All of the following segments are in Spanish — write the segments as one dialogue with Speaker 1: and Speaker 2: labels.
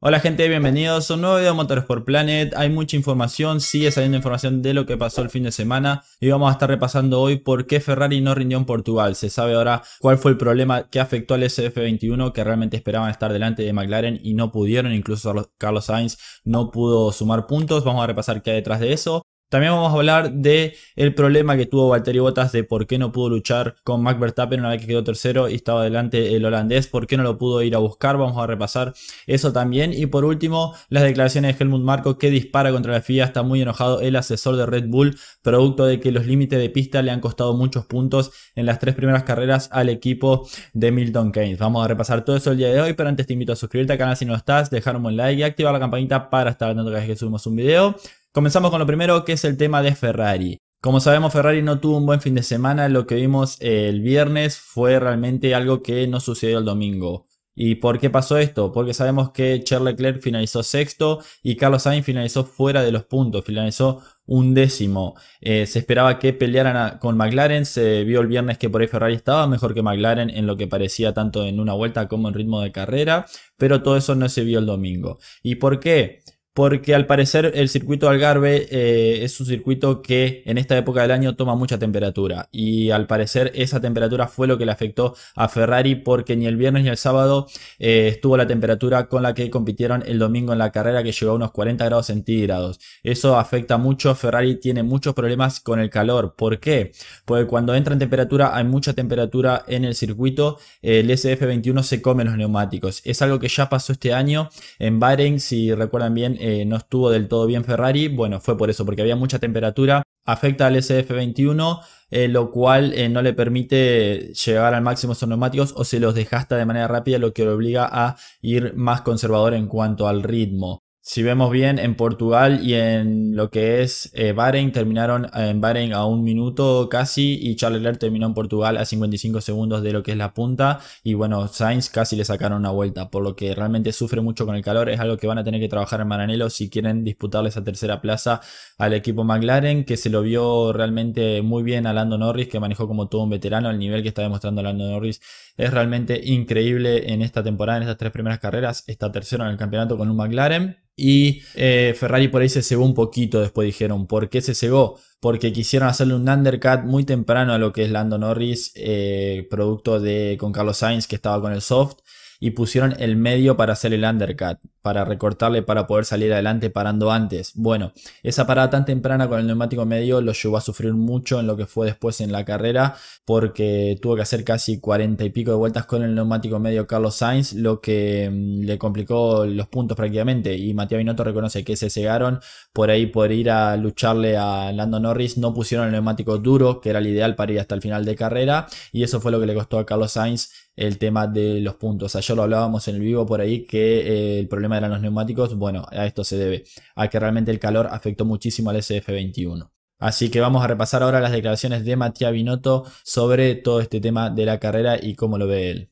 Speaker 1: Hola gente, bienvenidos a un nuevo video de por Planet. Hay mucha información, sigue saliendo información de lo que pasó el fin de semana y vamos a estar repasando hoy por qué Ferrari no rindió en Portugal. Se sabe ahora cuál fue el problema que afectó al SF21 que realmente esperaban estar delante de McLaren y no pudieron, incluso Carlos Sainz no pudo sumar puntos. Vamos a repasar qué hay detrás de eso. También vamos a hablar de el problema que tuvo Valtteri Bottas de por qué no pudo luchar con Mac Verstappen una vez que quedó tercero y estaba delante el holandés, por qué no lo pudo ir a buscar, vamos a repasar eso también. Y por último, las declaraciones de Helmut Marco que dispara contra la FIA, está muy enojado el asesor de Red Bull, producto de que los límites de pista le han costado muchos puntos en las tres primeras carreras al equipo de Milton Keynes. Vamos a repasar todo eso el día de hoy, pero antes te invito a suscribirte al canal si no estás, dejar un buen like y activar la campanita para estar al cada vez que subimos un video. Comenzamos con lo primero que es el tema de Ferrari. Como sabemos, Ferrari no tuvo un buen fin de semana. Lo que vimos el viernes fue realmente algo que no sucedió el domingo. ¿Y por qué pasó esto? Porque sabemos que Charles Leclerc finalizó sexto y Carlos Sainz finalizó fuera de los puntos, finalizó un décimo. Eh, se esperaba que pelearan con McLaren, se vio el viernes que por ahí Ferrari estaba mejor que McLaren en lo que parecía tanto en una vuelta como en ritmo de carrera, pero todo eso no se vio el domingo. ¿Y por qué? porque al parecer el circuito Algarve eh, es un circuito que en esta época del año toma mucha temperatura y al parecer esa temperatura fue lo que le afectó a Ferrari porque ni el viernes ni el sábado eh, estuvo la temperatura con la que compitieron el domingo en la carrera que llegó a unos 40 grados centígrados. Eso afecta mucho, Ferrari tiene muchos problemas con el calor. ¿Por qué? Porque cuando entra en temperatura hay mucha temperatura en el circuito, eh, el SF21 se come los neumáticos. Es algo que ya pasó este año en Bahrein, si recuerdan bien eh, no estuvo del todo bien Ferrari, bueno, fue por eso, porque había mucha temperatura, afecta al SF21, eh, lo cual eh, no le permite llegar al máximo son neumáticos o se los desgasta de manera rápida, lo que lo obliga a ir más conservador en cuanto al ritmo si vemos bien, en Portugal y en lo que es eh, Bahrein terminaron eh, en Bahrein a un minuto casi y Charles Leclerc terminó en Portugal a 55 segundos de lo que es la punta y bueno, Sainz casi le sacaron una vuelta, por lo que realmente sufre mucho con el calor, es algo que van a tener que trabajar en Maranello si quieren disputarle esa tercera plaza al equipo McLaren, que se lo vio realmente muy bien a Lando Norris, que manejó como todo un veterano, el nivel que está demostrando Lando Norris es realmente increíble en esta temporada, en estas tres primeras carreras, está tercero en el campeonato con un McLaren. Y eh, Ferrari por ahí se cegó un poquito después, dijeron. ¿Por qué se cegó? Porque quisieron hacerle un undercut muy temprano a lo que es Lando Norris, eh, producto de con Carlos Sainz que estaba con el soft y pusieron el medio para hacer el undercut, para recortarle para poder salir adelante parando antes. Bueno, esa parada tan temprana con el neumático medio lo llevó a sufrir mucho en lo que fue después en la carrera, porque tuvo que hacer casi 40 y pico de vueltas con el neumático medio Carlos Sainz, lo que mm, le complicó los puntos prácticamente. Y mateo Binotto reconoce que se cegaron por ahí por ir a lucharle a Lando Norris, no pusieron el neumático duro, que era el ideal para ir hasta el final de carrera, y eso fue lo que le costó a Carlos Sainz el tema de los puntos yo lo hablábamos en el vivo por ahí, que eh, el problema eran los neumáticos. Bueno, a esto se debe, a que realmente el calor afectó muchísimo al SF21. Así que vamos a repasar ahora las declaraciones de Matías Binotto sobre todo este tema de la carrera y cómo lo ve él.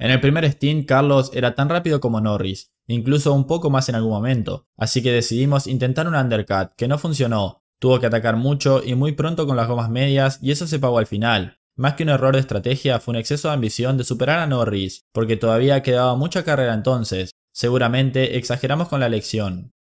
Speaker 1: En el primer stint, Carlos era tan rápido como Norris, incluso un poco más en algún momento, así que decidimos intentar un undercut, que no funcionó, tuvo que atacar mucho y muy pronto con las gomas medias y eso se pagó al final. Más que un error de estrategia fue un exceso de ambición de superar a Norris, porque todavía quedaba mucha carrera entonces. Seguramente exageramos con la elección.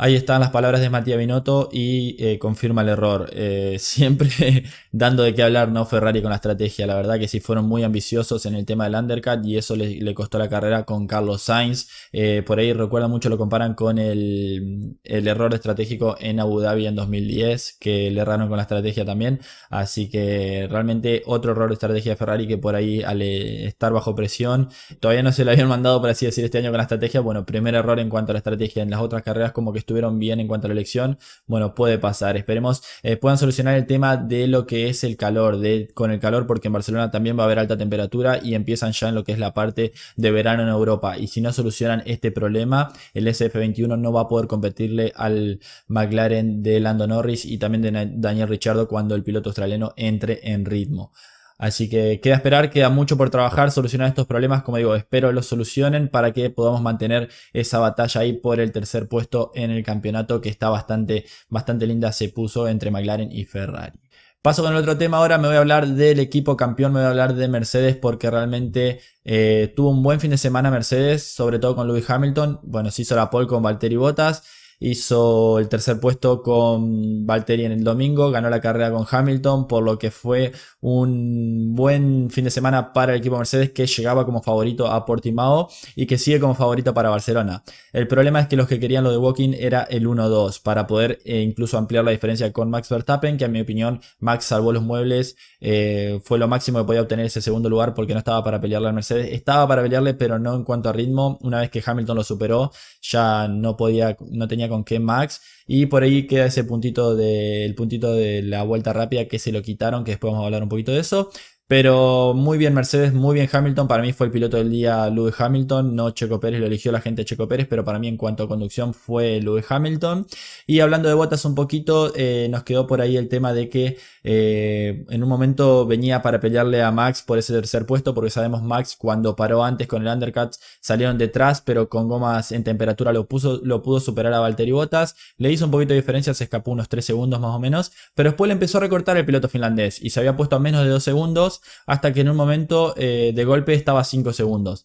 Speaker 1: Ahí están las palabras de Matías Binotto y eh, confirma el error. Eh, siempre dando de qué hablar, ¿no? Ferrari con la estrategia. La verdad que sí fueron muy ambiciosos en el tema del undercut y eso le, costó la carrera con Carlos Sainz. Eh, por ahí recuerda mucho, lo comparan con el, el, error estratégico en Abu Dhabi en 2010, que le erraron con la estrategia también. Así que realmente otro error de estrategia de Ferrari que por ahí al estar bajo presión, todavía no se le habían mandado, por así decir, este año con la estrategia. Bueno, primer error en cuanto a la estrategia. En las otras carreras como que estuvieron bien en cuanto a la elección, bueno, puede pasar. Esperemos eh, puedan solucionar el tema de lo que es el calor, de, con el calor, porque en Barcelona también va a haber alta temperatura y empiezan ya en lo que es la parte de verano en Europa. Y si no solucionan este problema, el SF21 no va a poder competirle al McLaren de Lando Norris y también de Daniel Richardo cuando el piloto australiano entre en ritmo. Así que queda esperar, queda mucho por trabajar, solucionar estos problemas, como digo, espero los solucionen para que podamos mantener esa batalla ahí por el tercer puesto en el campeonato que está bastante, bastante linda, se puso entre McLaren y Ferrari. Paso con el otro tema ahora, me voy a hablar del equipo campeón, me voy a hablar de Mercedes porque realmente eh, tuvo un buen fin de semana Mercedes, sobre todo con Lewis Hamilton, bueno, se hizo la pole con Valtteri Bottas hizo el tercer puesto con Valtteri en el domingo, ganó la carrera con Hamilton, por lo que fue un buen fin de semana para el equipo Mercedes que llegaba como favorito a Portimao y que sigue como favorito para Barcelona. El problema es que los que querían lo de Walking era el 1-2 para poder eh, incluso ampliar la diferencia con Max Verstappen, que en mi opinión Max salvó los muebles, eh, fue lo máximo que podía obtener ese segundo lugar porque no estaba para pelearle a Mercedes, estaba para pelearle pero no en cuanto a ritmo, una vez que Hamilton lo superó ya no podía, no tenía con Ken Max. Y por ahí queda ese puntito del puntito de la vuelta rápida que se lo quitaron, que después vamos a hablar un poquito de eso. Pero muy bien Mercedes, muy bien Hamilton. Para mí fue el piloto del día Lewis Hamilton. No Checo Pérez, lo eligió la gente Checo Pérez, pero para mí en cuanto a conducción fue Lewis Hamilton. Y hablando de botas un poquito, eh, nos quedó por ahí el tema de que eh, en un momento venía para pelearle a Max por ese tercer puesto, porque sabemos Max cuando paró antes con el undercut salieron detrás, pero con gomas en temperatura lo, puso, lo pudo superar a Valtteri Bottas. Le hizo un poquito de diferencia, se escapó unos 3 segundos más o menos, pero después le empezó a recortar el piloto finlandés y se había puesto a menos de 2 segundos hasta que en un momento eh, de golpe estaba 5 segundos.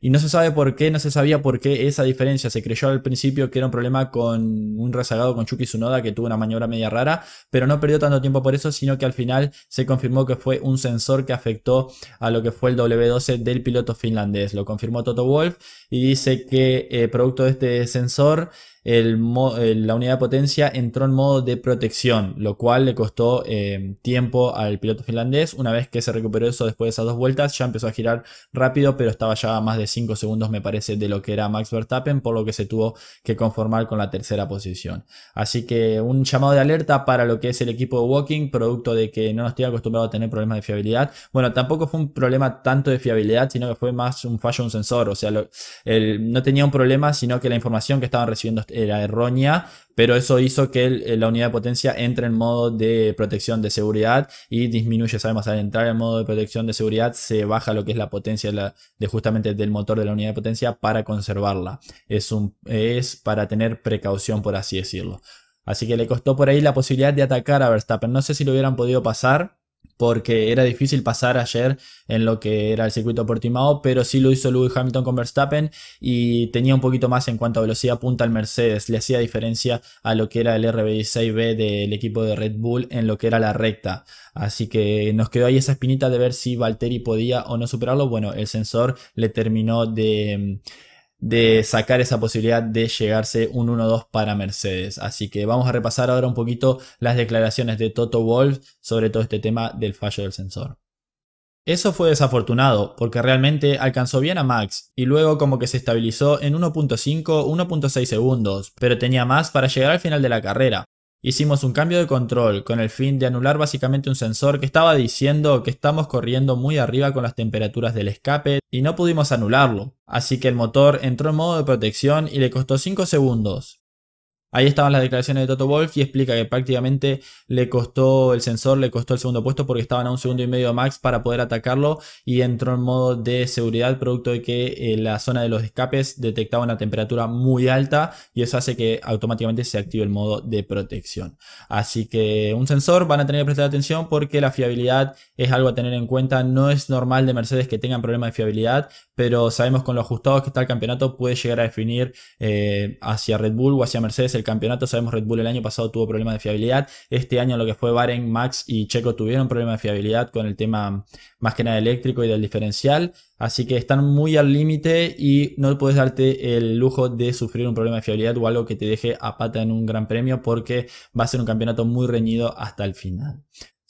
Speaker 1: Y no se sabe por qué, no se sabía por qué esa diferencia. Se creyó al principio que era un problema con un rezagado con Chucky Sunoda que tuvo una maniobra media rara, pero no perdió tanto tiempo por eso, sino que al final se confirmó que fue un sensor que afectó a lo que fue el W12 del piloto finlandés. Lo confirmó Toto Wolf y dice que eh, producto de este sensor la unidad de potencia entró en modo de protección, lo cual le costó eh, tiempo al piloto finlandés. Una vez que se recuperó eso después de esas dos vueltas, ya empezó a girar rápido, pero estaba ya a más de 5 segundos, me parece, de lo que era Max Verstappen, por lo que se tuvo que conformar con la tercera posición. Así que un llamado de alerta para lo que es el equipo de Walking, producto de que no nos estoy acostumbrado a tener problemas de fiabilidad. Bueno, tampoco fue un problema tanto de fiabilidad, sino que fue más un fallo de un sensor. O sea, no tenía un problema, sino que la información que estaban recibiendo era errónea, pero eso hizo que eh, la unidad de potencia entre en modo de protección de seguridad y disminuye, sabemos, al entrar en modo de protección de seguridad se baja lo que es la potencia justamente del motor de la unidad de potencia para conservarla. Es, un, es para tener precaución, por así decirlo. Así que le costó por ahí la posibilidad de atacar a Verstappen. No sé si lo hubieran podido pasar porque era difícil pasar ayer en lo que era el circuito Portimao, pero sí lo hizo Louis Hamilton con Verstappen y tenía un poquito más en cuanto a velocidad punta al Mercedes, le hacía diferencia a lo que era el RB16B del equipo de Red Bull en lo que era la recta. Así que nos quedó ahí esa espinita de ver si Valtteri podía o no superarlo. Bueno, el sensor le terminó de de sacar esa posibilidad de llegarse un 1-2 para Mercedes. Así que vamos a repasar ahora un poquito las declaraciones de Toto Wolf sobre todo este tema del fallo del sensor. Eso fue desafortunado, porque realmente alcanzó bien a Max y luego como que se estabilizó en 1.5, 1.6 segundos, pero tenía más para llegar al final de la carrera. Hicimos un cambio de control con el fin de anular básicamente un sensor que estaba diciendo que estamos corriendo muy arriba con las temperaturas del escape y no pudimos anularlo. Así que el motor entró en modo de protección y le costó 5 segundos, Ahí estaban las declaraciones de Toto Wolf y explica que prácticamente le costó el sensor, le costó el segundo puesto porque estaban a un segundo y medio max para poder atacarlo y entró en modo de seguridad producto de que eh, la zona de los escapes detectaba una temperatura muy alta y eso hace que automáticamente se active el modo de protección. Así que un sensor van a tener que prestar atención porque la fiabilidad es algo a tener en cuenta. No es normal de Mercedes que tengan problemas de fiabilidad, pero sabemos con lo ajustados que está el campeonato puede llegar a definir eh, hacia Red Bull o hacia Mercedes el campeonato. Sabemos Red Bull el año pasado tuvo problemas de fiabilidad. Este año lo que fue Baren, Max y Checo tuvieron problemas de fiabilidad con el tema más que nada eléctrico y del diferencial. Así que están muy al límite y no puedes darte el lujo de sufrir un problema de fiabilidad o algo que te deje a pata en un gran premio porque va a ser un campeonato muy reñido hasta el final.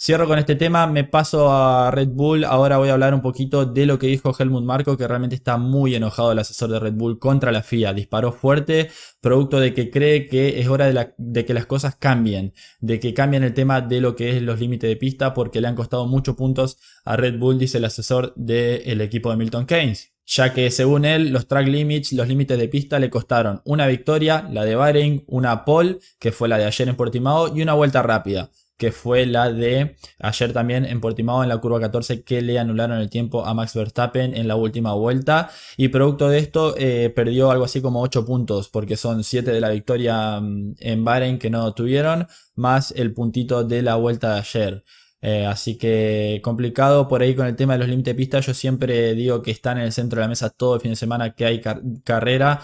Speaker 1: Cierro con este tema, me paso a Red Bull. Ahora voy a hablar un poquito de lo que dijo Helmut Marco, que realmente está muy enojado el asesor de Red Bull contra la FIA. Disparó fuerte, producto de que cree que es hora de, que las cosas cambien, de que cambien el tema de lo que es los límites de pista, porque le han costado muchos puntos a Red Bull, dice el asesor del equipo de Milton Keynes ya que según él los track limits, los límites de pista le costaron una victoria, la de Baring, una pole, que fue la de ayer en Portimao, y una vuelta rápida que fue la de ayer también en Portimao en la curva 14 que le anularon el tiempo a Max Verstappen en la última vuelta y producto de esto eh, perdió algo así como 8 puntos porque son 7 de la victoria mm, en Bahrein que no tuvieron más el puntito de la vuelta de ayer. Eh, así que complicado por ahí con el tema de los límites de pista. Yo siempre digo que están en el centro de la mesa todo el fin de semana que hay carrera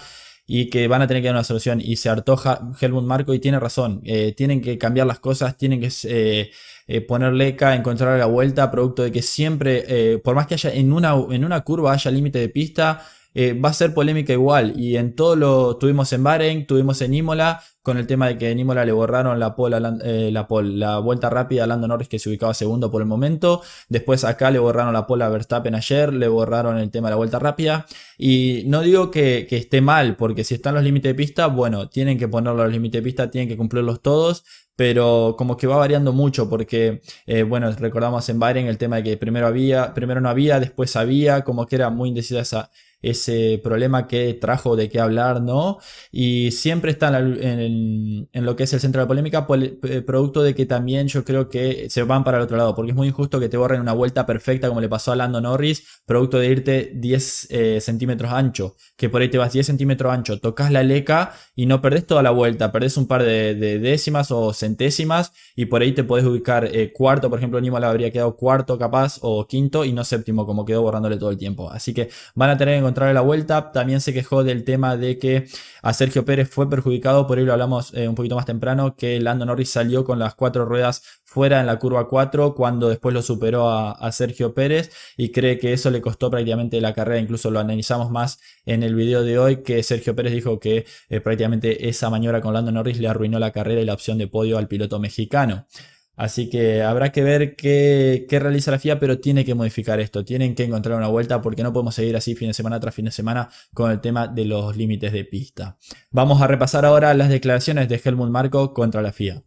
Speaker 1: y que van a tener que dar una solución. Y se hartoja Helmut Marco y tiene razón. Eh, tienen que cambiar las cosas, tienen que eh, eh ponerle encontrar la vuelta, producto de que siempre, eh, por más que haya en una, en una curva haya límite de pista, eh, va a ser polémica igual. Y en todo lo tuvimos en Bahrein, tuvimos en Imola, con el tema de que en Imola le borraron la eh, la, vuelta rápida a Lando Norris que se ubicaba segundo por el momento. Después acá le borraron la pole a Verstappen ayer, le borraron el tema de la vuelta rápida. Y no digo que, esté mal, porque si están los límites de pista, bueno, tienen que poner los límites de pista, tienen que cumplirlos todos pero como que va variando mucho porque, eh, bueno, recordamos en Baren el tema de que primero había, primero no había, después había, como que era muy indecisa esa, ese problema que trajo de qué hablar, ¿no? Y siempre está en, lo que es el centro de la polémica, eh, producto de que también yo creo que se van para el otro lado, porque es muy injusto que te borren una vuelta perfecta como le pasó a Lando Norris, producto de irte 10 eh, centímetros ancho, que por ahí te vas 10 centímetros ancho, tocas la leca y no perdés toda la vuelta, perdés un par de, décimas o centésimas y por ahí te podés ubicar eh, cuarto, por ejemplo, Nima le habría quedado cuarto capaz o quinto y no séptimo como quedó borrándole todo el tiempo. Así que van a tener en a la vuelta. También se quejó del tema de que a Sergio Pérez fue perjudicado, por ello hablamos eh, un poquito más temprano, que Lando Norris salió con las cuatro ruedas fuera en la curva 4 cuando después lo superó a, Sergio Pérez y cree que eso le costó prácticamente la carrera, incluso lo analizamos más en el video de hoy que Sergio Pérez dijo que eh, prácticamente esa maniobra con Lando Norris le arruinó la carrera y la opción de podio al piloto mexicano. Así que habrá que ver qué, realiza la FIA, pero tiene que modificar esto, tienen que encontrar una vuelta porque no podemos seguir así fin de semana tras fin de semana con el tema de los límites de pista. Vamos a repasar ahora las declaraciones de Helmut Marco contra la FIA.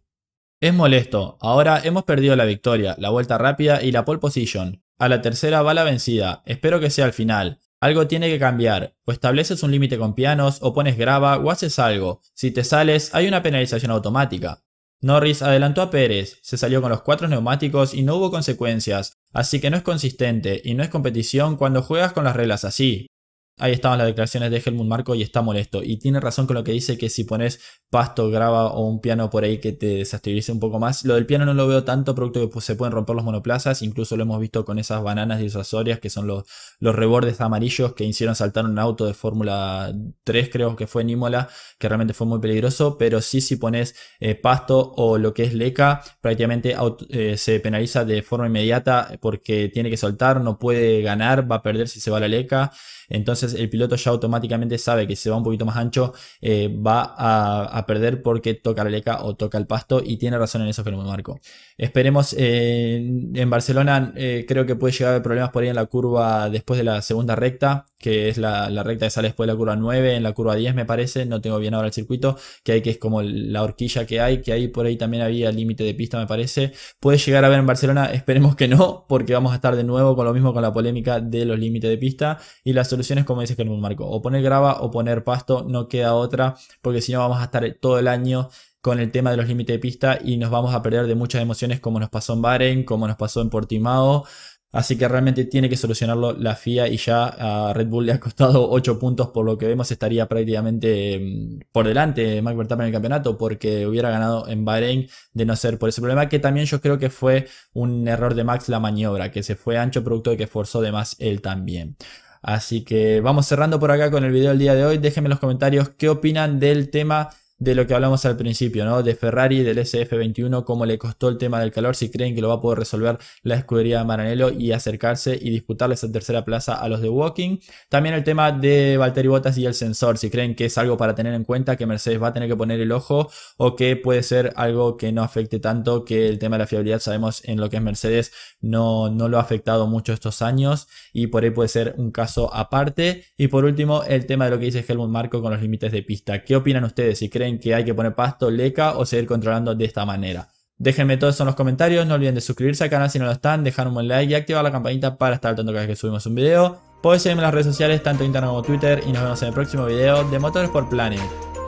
Speaker 1: Es molesto, ahora hemos perdido la victoria, la vuelta rápida y la pole position. A la tercera va la vencida, espero que sea al final. Algo tiene que cambiar, o estableces un límite con pianos, o pones grava, o haces algo. Si te sales, hay una penalización automática. Norris adelantó a Pérez, se salió con los cuatro neumáticos y no hubo consecuencias, así que no es consistente y no es competición cuando juegas con las reglas así. Ahí estaban las declaraciones de Helmut Marco y está molesto. Y tiene razón con lo que dice que si pones pasto, grava o un piano por ahí que te desestabilice un poco más. Lo del piano no lo veo tanto, producto que pues, se pueden romper los monoplazas. Incluso lo hemos visto con esas bananas disuasorias que son los, los rebordes amarillos que hicieron saltar un auto de Fórmula 3, creo que fue en Imola que realmente fue muy peligroso. Pero sí, si pones eh, pasto o lo que es leca, prácticamente eh, se penaliza de forma inmediata porque tiene que soltar, no puede ganar, va a perder si se va la leca. Entonces, el piloto ya automáticamente sabe que si se va un poquito más ancho eh, va a, perder porque toca la leca o toca el pasto y tiene razón en eso que me marco. Esperemos eh, en Barcelona, eh, creo que puede llegar a haber problemas por ahí en la curva después de la segunda recta, que es la, recta que sale después de la curva 9, en la curva 10 me parece, no tengo bien ahora el circuito, que hay que es como la horquilla que hay, que ahí por ahí también había límite de pista me parece. Puede llegar a ver en Barcelona, esperemos que no, porque vamos a estar de nuevo con lo mismo con la polémica de los límites de pista y las soluciones como dices dice un Marco, o poner grava o poner pasto, no queda otra, porque si no vamos a estar todo el año con el tema de los límites de pista y nos vamos a perder de muchas emociones como nos pasó en Baren, como nos pasó en Portimao, Así que realmente tiene que solucionarlo la FIA y ya a Red Bull le ha costado 8 puntos, por lo que vemos estaría prácticamente mm, por delante Max Verstappen en el campeonato porque hubiera ganado en Bahrein de no ser por ese problema, que también yo creo que fue un error de Max la maniobra, que se fue ancho producto de que forzó de más él también. Así que vamos cerrando por acá con el video del día de hoy. Déjenme en los comentarios qué opinan del tema de lo que hablamos al principio, ¿no? De Ferrari, del SF21, cómo le costó el tema del calor, si creen que lo va a poder resolver la escudería de Maranello y acercarse y disputarles esa tercera plaza a los de Walking. También el tema de Valtteri Bottas y el sensor, si creen que es algo para tener en cuenta, que Mercedes va a tener que poner el ojo o que puede ser algo que no afecte tanto, que el tema de la fiabilidad, sabemos en lo que es Mercedes, no, no lo ha afectado mucho estos años y por ahí puede ser un caso aparte. Y por último, el tema de lo que dice Helmut Marco con los límites de pista. ¿Qué opinan ustedes? Si creen que hay que poner pasto, leca o seguir controlando de esta manera. Déjenme todos eso en los comentarios, no olviden de suscribirse al canal si no lo están, dejar un buen like y activar la campanita para estar al tanto cada vez que subimos un video. Pueden seguirme en las redes sociales, tanto en Instagram como Twitter, y nos vemos en el próximo video de Motores por planning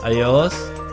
Speaker 1: Adiós.